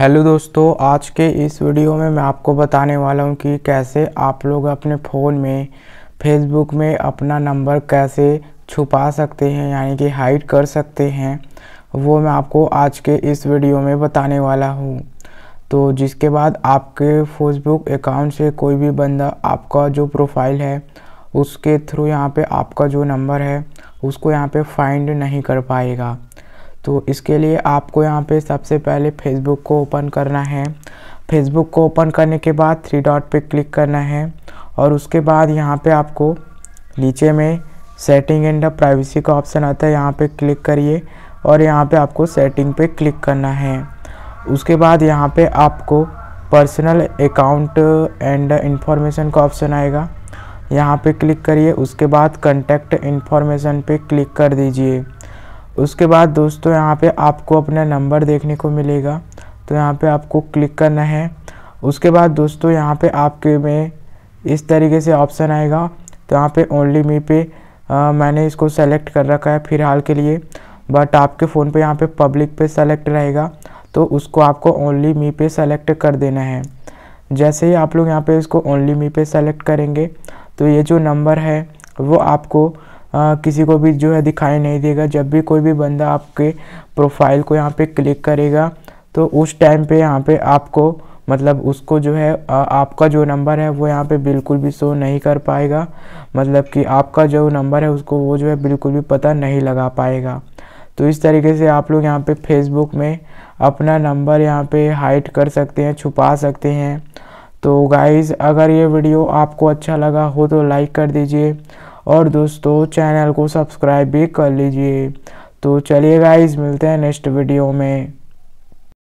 hello दोस्तों आज के इस वीडियो में मैं आपको बताने वाला हूं कि कैसे आप लोग अपने फ़ोन में फेसबुक में अपना नंबर कैसे छुपा सकते हैं यानी कि हाइड कर सकते हैं वो मैं आपको आज के इस वीडियो में बताने वाला हूं तो जिसके बाद आपके फेसबुक अकाउंट से कोई भी बंदा आपका जो प्रोफाइल है उसके थ्रू यहाँ पर आपका जो नंबर है उसको यहाँ पर फाइंड नहीं कर पाएगा तो इसके लिए आपको यहाँ पे सबसे पहले फेसबुक को ओपन करना है फेसबुक को ओपन करने के बाद थ्री डॉट पे क्लिक करना है और उसके बाद यहाँ पे आपको नीचे में सेटिंग एंड प्राइवेसी का ऑप्शन आता है यहाँ पे क्लिक करिए और यहाँ पे आपको सेटिंग पे क्लिक करना है उसके बाद यहाँ पे आपको पर्सनल अकाउंट एंड इन्फॉर्मेशन का ऑप्शन आएगा यहाँ पे क्लिक करिए उसके बाद कंटेक्ट इन्फॉर्मेशन पे क्लिक कर दीजिए उसके बाद दोस्तों यहाँ पे आपको अपना नंबर देखने को मिलेगा तो यहाँ पे आपको क्लिक करना है उसके बाद दोस्तों यहाँ पे आपके में इस तरीके से ऑप्शन आएगा तो यहाँ पे ओनली मी पे आ, मैंने इसको सेलेक्ट कर रखा है फ़िलहाल के लिए बट आपके फ़ोन पे यहाँ पे पब्लिक पे सेलेक्ट रहेगा तो उसको आपको ओनली मी पे सेलेक्ट कर देना है जैसे ही आप लोग यहाँ पर इसको ओनली मी पे सेलेक्ट करेंगे तो ये जो नंबर है वो आपको आ, किसी को भी जो है दिखाई नहीं देगा जब भी कोई भी बंदा आपके प्रोफाइल को यहाँ पे क्लिक करेगा तो उस टाइम पे यहाँ पे आपको मतलब उसको जो है आपका जो नंबर है वो यहाँ पे बिल्कुल भी शो नहीं कर पाएगा मतलब कि आपका जो नंबर है उसको वो जो है बिल्कुल भी पता नहीं लगा पाएगा तो इस तरीके से आप लोग यहाँ पे फेसबुक में अपना नंबर यहाँ पे हाइड कर सकते हैं छुपा सकते हैं तो गाइज़ अगर ये वीडियो आपको अच्छा लगा हो तो लाइक कर दीजिए और दोस्तों चैनल को सब्सक्राइब भी कर लीजिए तो चलिए गाइज मिलते हैं नेक्स्ट वीडियो में